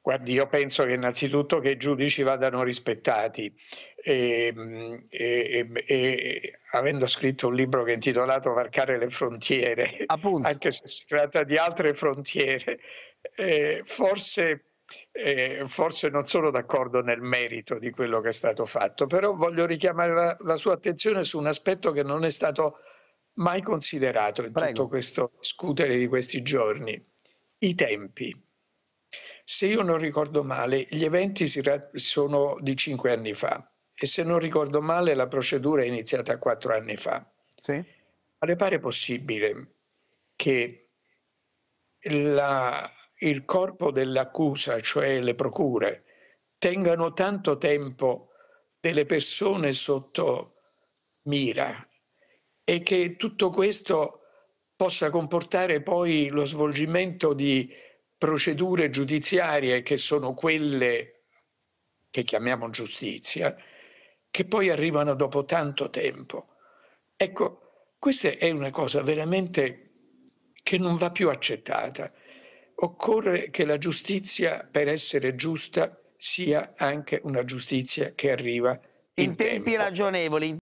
Guardi, io penso che innanzitutto che i giudici vadano rispettati ehm, e, e, e, avendo scritto un libro che è intitolato Varcare le frontiere, Appunto. anche se si tratta di altre frontiere, eh, forse eh, forse non sono d'accordo nel merito di quello che è stato fatto, però voglio richiamare la, la sua attenzione su un aspetto che non è stato mai considerato in Prego. tutto questo discutere di questi giorni, i tempi. Se io non ricordo male, gli eventi sono di cinque anni fa e se non ricordo male la procedura è iniziata quattro anni fa. Sì. Ma le pare possibile che la, il corpo dell'accusa, cioè le procure, tengano tanto tempo delle persone sotto mira e che tutto questo possa comportare poi lo svolgimento di procedure giudiziarie che sono quelle che chiamiamo giustizia, che poi arrivano dopo tanto tempo. Ecco, questa è una cosa veramente che non va più accettata. Occorre che la giustizia, per essere giusta, sia anche una giustizia che arriva in, in tempi tempo. ragionevoli.